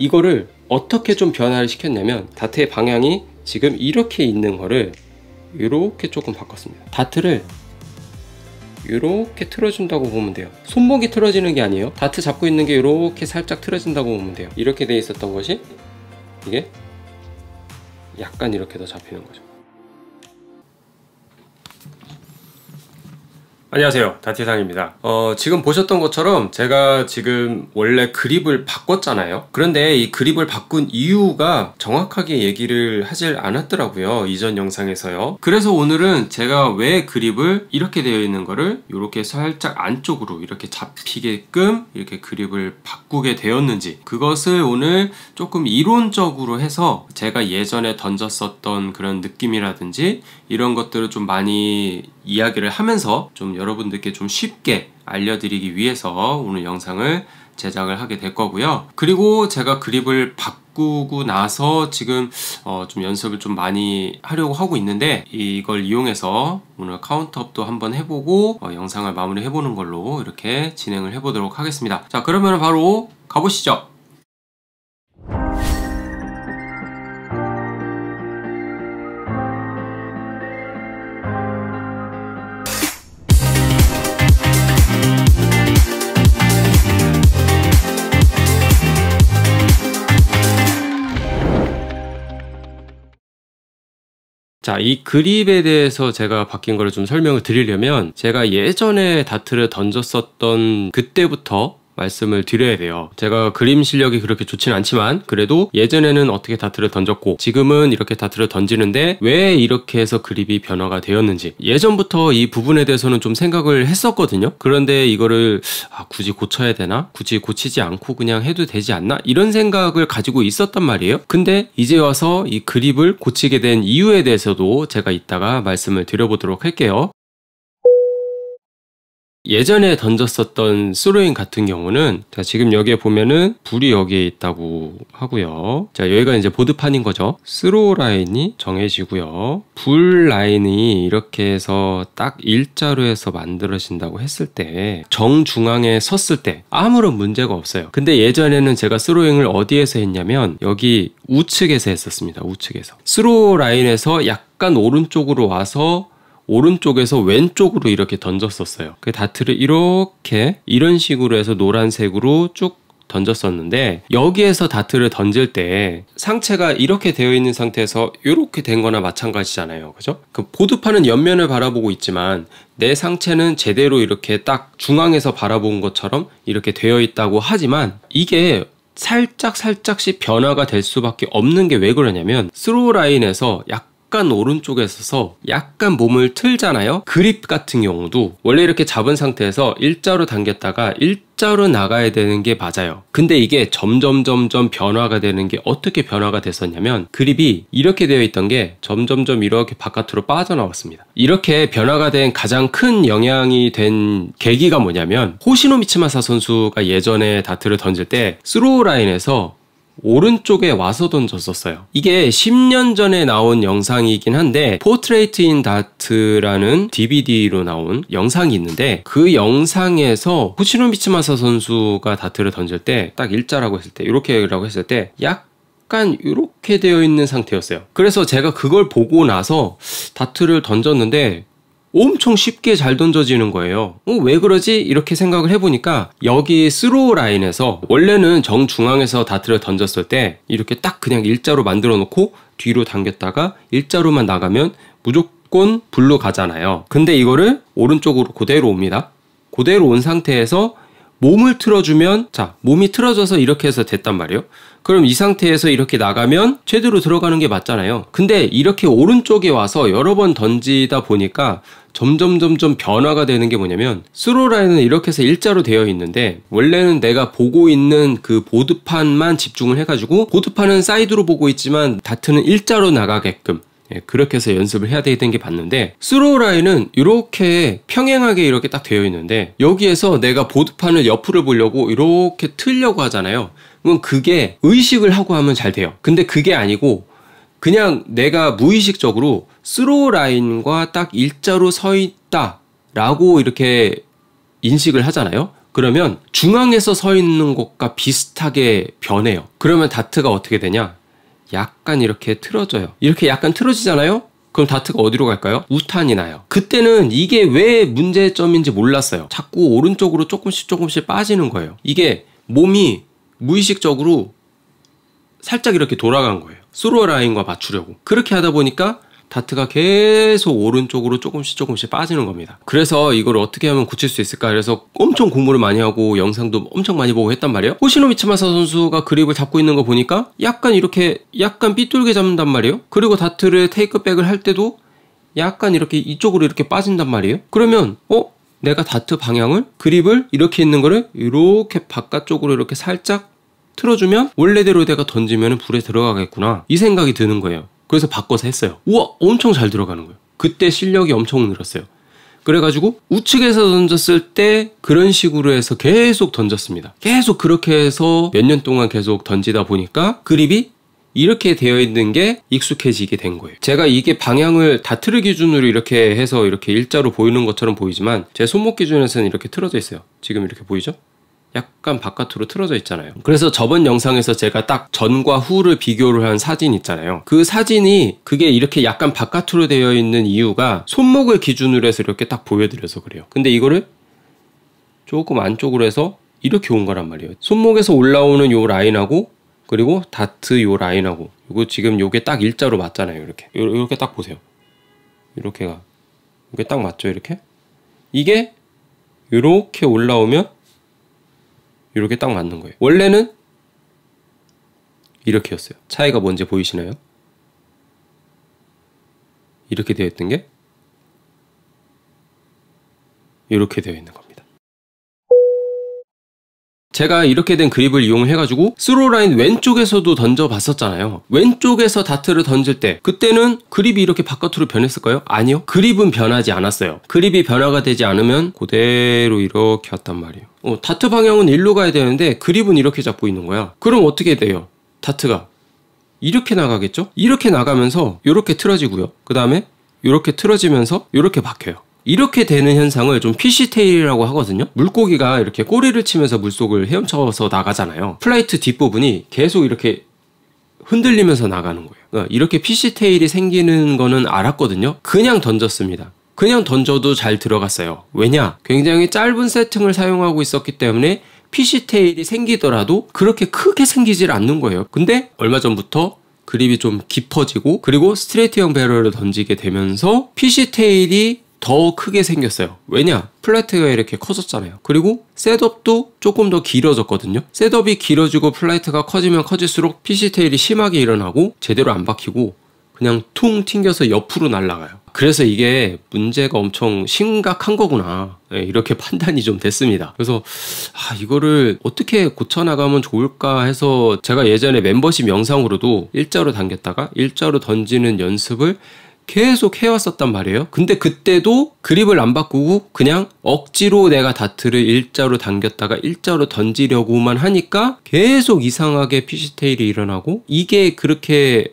이거를 어떻게 좀 변화를 시켰냐면 다트의 방향이 지금 이렇게 있는 거를 이렇게 조금 바꿨습니다 다트를 이렇게 틀어준다고 보면 돼요 손목이 틀어지는 게 아니에요 다트 잡고 있는 게 이렇게 살짝 틀어진다고 보면 돼요 이렇게 돼 있었던 것이 이게 약간 이렇게 더 잡히는 거죠 안녕하세요 다티상입니다 어, 지금 보셨던 것처럼 제가 지금 원래 그립을 바꿨잖아요 그런데 이 그립을 바꾼 이유가 정확하게 얘기를 하질 않았더라고요 이전 영상에서요 그래서 오늘은 제가 왜 그립을 이렇게 되어 있는 거를 이렇게 살짝 안쪽으로 이렇게 잡히게끔 이렇게 그립을 바꾸게 되었는지 그것을 오늘 조금 이론적으로 해서 제가 예전에 던졌었던 그런 느낌이라든지 이런 것들을 좀 많이 이야기를 하면서 좀 여러분들께 좀 쉽게 알려드리기 위해서 오늘 영상을 제작을 하게 될 거고요. 그리고 제가 그립을 바꾸고 나서 지금 어좀 연습을 좀 많이 하려고 하고 있는데 이걸 이용해서 오늘 카운트업도 한번 해보고 어 영상을 마무리 해보는 걸로 이렇게 진행을 해보도록 하겠습니다. 자 그러면 바로 가보시죠. 자, 이 그립에 대해서 제가 바뀐 거를 좀 설명을 드리려면 제가 예전에 다트를 던졌었던 그때부터 말씀을 드려야 돼요. 제가 그림 실력이 그렇게 좋진 않지만 그래도 예전에는 어떻게 다트를 던졌고 지금은 이렇게 다트를 던지는데 왜 이렇게 해서 그립이 변화가 되었는지 예전부터 이 부분에 대해서는 좀 생각을 했었거든요. 그런데 이거를 아, 굳이 고쳐야 되나? 굳이 고치지 않고 그냥 해도 되지 않나? 이런 생각을 가지고 있었단 말이에요. 근데 이제 와서 이 그립을 고치게 된 이유에 대해서도 제가 이따가 말씀을 드려보도록 할게요. 예전에 던졌었던 스로잉 같은 경우는 자 지금 여기에 보면은 불이 여기에 있다고 하고요. 자 여기가 이제 보드판인 거죠. 스로 라인이 정해지고요. 불 라인이 이렇게 해서 딱 일자로 해서 만들어진다고 했을 때 정중앙에 섰을 때 아무런 문제가 없어요. 근데 예전에는 제가 스로잉을 어디에서 했냐면 여기 우측에서 했었습니다. 우측에서 스로 라인에서 약간 오른쪽으로 와서 오른쪽에서 왼쪽으로 이렇게 던졌었어요. 그 다트를 이렇게 이런 식으로 해서 노란색으로 쭉 던졌었는데 여기에서 다트를 던질 때 상체가 이렇게 되어 있는 상태에서 이렇게 된 거나 마찬가지잖아요. 그죠? 그 보드판은 옆면을 바라보고 있지만 내 상체는 제대로 이렇게 딱 중앙에서 바라본 것처럼 이렇게 되어 있다고 하지만 이게 살짝 살짝씩 변화가 될 수밖에 없는 게 왜 그러냐면 스로우 라인에서 약 약간 오른쪽에 서서 약간 몸을 틀잖아요. 그립 같은 경우도 원래 이렇게 잡은 상태에서 일자로 당겼다가 일 자로 나가야 되는 게 맞아요. 근데 이게 점점 점점 변화가 되는 게 어떻게 변화가 됐었냐면 그립이 이렇게 되어 있던 게 점점점 이렇게 바깥으로 빠져나왔습니다. 이렇게 변화가 된 가장 큰 영향이 된 계기가 뭐냐면 호시노미츠마사 선수가 예전에 다트를 던질 때 스로우 라인에서 오른쪽에 와서 던졌었어요. 이게 10년 전에 나온 영상이긴 한데 포트레이트 인 다트라는 DVD로 나온 영상이 있는데 그 영상에서 후치노미츠마사 선수가 다트를 던질 때 딱 일자라고 했을 때 이렇게라고 했을 때약 약간 이렇게 되어 있는 상태였어요. 그래서 제가 그걸 보고 나서 다트를 던졌는데 엄청 쉽게 잘 던져지는 거예요. 어, 왜 그러지? 이렇게 생각을 해보니까 여기 스로우 라인에서 원래는 정중앙에서 다트를 던졌을 때 이렇게 딱 그냥 일자로 만들어 놓고 뒤로 당겼다가 일자로만 나가면 무조건 블루 가잖아요. 근데 이거를 오른쪽으로 그대로 옵니다. 그대로 온 상태에서 몸을 틀어주면 자 몸이 틀어져서 이렇게 해서 됐단 말이에요 그럼 이 상태에서 이렇게 나가면 최대로 들어가는 게 맞잖아요 근데 이렇게 오른쪽에 와서 여러 번 던지다 보니까 점점 점점 변화가 되는 게 뭐냐면 스로라인은 이렇게 해서 일자로 되어 있는데 원래는 내가 보고 있는 그 보드판만 집중을 해가지고 보드판은 사이드로 보고 있지만 다트는 일자로 나가게끔 예, 그렇게 해서 연습을 해야 되는 게 봤는데 스로우 라인은 이렇게 평행하게 이렇게 딱 되어 있는데 여기에서 내가 보드판을 옆으로 보려고 이렇게 틀려고 하잖아요. 그럼 그게 의식을 하고 하면 잘 돼요. 근데 그게 아니고 그냥 내가 무의식적으로 스로우 라인과 딱 일자로 서 있다라고 이렇게 인식을 하잖아요. 그러면 중앙에서 서 있는 것과 비슷하게 변해요. 그러면 다트가 어떻게 되냐? 약간 이렇게 틀어져요. 이렇게 약간 틀어지잖아요? 그럼 다트가 어디로 갈까요? 우탄이 나요. 그때는 이게 왜 문제점인지 몰랐어요. 자꾸 오른쪽으로 조금씩 조금씩 빠지는 거예요. 이게 몸이 무의식적으로 살짝 이렇게 돌아간 거예요. 스로어 라인과 맞추려고. 그렇게 하다 보니까 다트가 계속 오른쪽으로 조금씩 조금씩 빠지는 겁니다. 그래서 이걸 어떻게 하면 고칠 수 있을까? 그래서 엄청 공부를 많이 하고 영상도 엄청 많이 보고 했단 말이에요. 호시노미츠마사 선수가 그립을 잡고 있는 거 보니까 약간 이렇게 약간 삐뚤게 잡는단 말이에요. 그리고 다트를 테이크백을 할 때도 약간 이렇게 이쪽으로 이렇게 빠진단 말이에요. 그러면 어? 내가 다트 방향을 그립을 이렇게 있는 거를 이렇게 바깥쪽으로 이렇게 살짝 틀어주면 원래대로 내가 던지면 불에 들어가겠구나 이 생각이 드는 거예요. 그래서 바꿔서 했어요. 우와, 엄청 잘 들어가는 거예요. 그때 실력이 엄청 늘었어요. 그래가지고 우측에서 던졌을 때 그런 식으로 해서 계속 던졌습니다. 계속 그렇게 해서 몇 년 동안 계속 던지다 보니까 그립이 이렇게 되어 있는 게 익숙해지게 된 거예요. 제가 이게 방향을 다트르 기준으로 이렇게 해서 이렇게 일자로 보이는 것처럼 보이지만 제 손목 기준에서는 이렇게 틀어져 있어요. 지금 이렇게 보이죠? 약간 바깥으로 틀어져 있잖아요. 그래서 저번 영상에서 제가 딱 전과 후를 비교를 한 사진 있잖아요. 그 사진이 그게 이렇게 약간 바깥으로 되어 있는 이유가 손목을 기준으로 해서 이렇게 딱 보여드려서 그래요. 근데 이거를 조금 안쪽으로 해서 이렇게 온 거란 말이에요. 손목에서 올라오는 요 라인하고 그리고 다트 요 라인하고 이거 지금 요게 딱 일자로 맞잖아요. 이렇게 이렇게 딱 보세요. 이렇게가 이게 딱 맞죠? 이렇게 이게 이렇게 올라오면 이렇게 딱 맞는 거예요. 원래는 이렇게였어요. 차이가 뭔지 보이시나요? 이렇게 되어 있던 게 이렇게 되어 있는 겁니다. 제가 이렇게 된 그립을 이용해가지고 스로라인 왼쪽에서도 던져봤었잖아요. 왼쪽에서 다트를 던질 때 그때는 그립이 이렇게 바깥으로 변했을까요? 아니요. 그립은 변하지 않았어요. 그립이 변화가 되지 않으면 그대로 이렇게 왔단 말이에요. 어, 다트 방향은 일로 가야 되는데 그립은 이렇게 잡고 있는 거야. 그럼 어떻게 돼요? 다트가 이렇게 나가겠죠? 이렇게 나가면서 이렇게 틀어지고요. 그 다음에 이렇게 틀어지면서 이렇게 박혀요. 이렇게 되는 현상을 좀 피시테일이라고 하거든요. 물고기가 이렇게 꼬리를 치면서 물속을 헤엄쳐서 나가잖아요. 플라이트 뒷부분이 계속 이렇게 흔들리면서 나가는 거예요. 그러니까 이렇게 피시테일이 생기는 거는 알았거든요. 그냥 던졌습니다. 그냥 던져도 잘 들어갔어요. 왜냐? 굉장히 짧은 세팅을 사용하고 있었기 때문에 피시테일이 생기더라도 그렇게 크게 생기질 않는 거예요. 근데 얼마 전부터 그립이 좀 깊어지고 그리고 스트레이트형 배럴을 던지게 되면서 피시테일이 더 크게 생겼어요. 왜냐? 플라이트가 이렇게 커졌잖아요. 그리고 셋업도 조금 더 길어졌거든요. 셋업이 길어지고 플라이트가 커지면 커질수록 피시테일이 심하게 일어나고 제대로 안 박히고 그냥 퉁 튕겨서 옆으로 날아가요. 그래서 이게 문제가 엄청 심각한 거구나. 네, 이렇게 판단이 좀 됐습니다. 그래서 아, 이거를 어떻게 고쳐나가면 좋을까 해서 제가 예전에 멤버십 영상으로도 일자로 당겼다가 일자로 던지는 연습을 계속 해왔었단 말이에요. 근데 그때도 그립을 안 바꾸고 그냥 억지로 내가 다트를 일자로 당겼다가 일자로 던지려고만 하니까 계속 이상하게 피시테일이 일어나고 이게 그렇게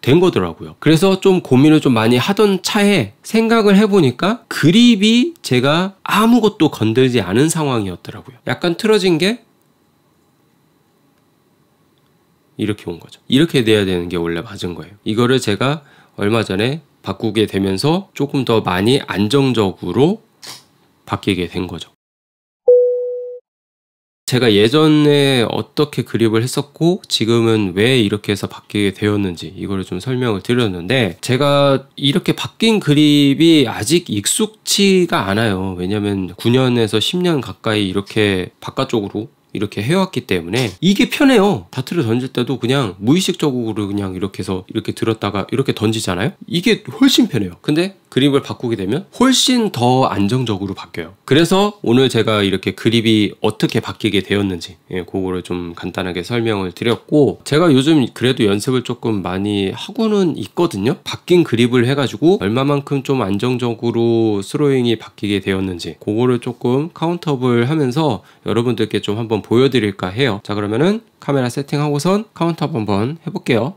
된 거더라고요. 그래서 좀 고민을 좀 많이 하던 차에 생각을 해보니까 그립이 제가 아무것도 건들지 않은 상황이었더라고요. 약간 틀어진 게 이렇게 온 거죠. 이렇게 돼야 되는 게 원래 맞은 거예요. 이거를 제가 얼마 전에 바꾸게 되면서 조금 더 많이 안정적으로 바뀌게 된 거죠. 제가 예전에 어떻게 그립을 했었고 지금은 왜 이렇게 해서 바뀌게 되었는지 이거를 좀 설명을 드렸는데 제가 이렇게 바뀐 그립이 아직 익숙치가 않아요 왜냐면 9년에서 10년 가까이 이렇게 바깥쪽으로 이렇게 해왔기 때문에 이게 편해요. 다트를 던질 때도 그냥 무의식적으로 그냥 이렇게 해서 이렇게 들었다가 이렇게 던지잖아요. 이게 훨씬 편해요. 근데 그립을 바꾸게 되면 훨씬 더 안정적으로 바뀌어요. 그래서 오늘 제가 이렇게 그립이 어떻게 바뀌게 되었는지 예, 그거를 좀 간단하게 설명을 드렸고 제가 요즘 그래도 연습을 조금 많이 하고는 있거든요. 바뀐 그립을 해가지고 얼마만큼 좀 안정적으로 스로잉이 바뀌게 되었는지 그거를 조금 카운터업을 하면서 여러분들께 좀 한번 보여드릴까 해요. 자 그러면은 카메라 세팅하고선 카운터업 한번 해볼게요.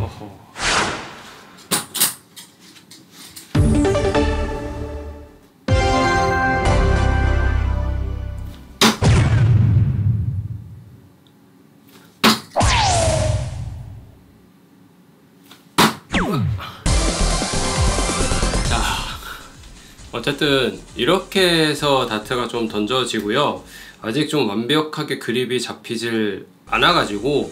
어허. 어쨌든 이렇게 해서 다트가 좀 던져지고요. 아직 좀 완벽하게 그립이 잡히질 않아가지고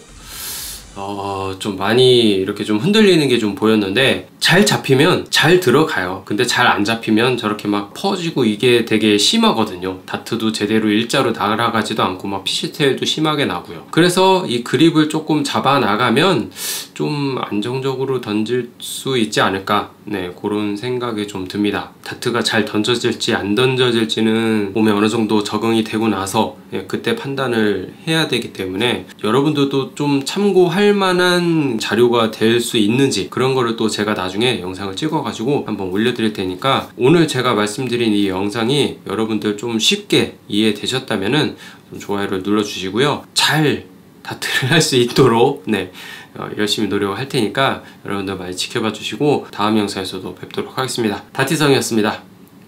어, 좀 많이 이렇게 좀 흔들리는 게 좀 보였는데 잘 잡히면 잘 들어가요. 근데 잘 안 잡히면 저렇게 막 퍼지고 이게 되게 심하거든요. 다트도 제대로 일자로 날아가지도 않고 막 피시테일도 심하게 나고요. 그래서 이 그립을 조금 잡아 나가면 좀 안정적으로 던질 수 있지 않을까 네 그런 생각이 좀 듭니다. 다트가 잘 던져질지 안 던져질지는 몸에 어느 정도 적응이 되고 나서 예, 그때 판단을 해야 되기 때문에 여러분들도 좀 참고할 할 만한 자료가 될 수 있는지 그런 거를 또 제가 나중에 영상을 찍어 가지고 한번 올려 드릴 테니까 오늘 제가 말씀드린 이 영상이 여러분들 좀 쉽게 이해되셨다면은 좋아요를 눌러 주시고요. 잘 다트를 할 수 있도록 네 어, 열심히 노력할 테니까 여러분들 많이 지켜봐 주시고 다음 영상에서도 뵙도록 하겠습니다. 다티성이었습니다.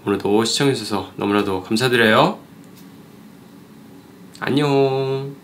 오늘도 시청해주셔서 너무나도 감사드려요. 안녕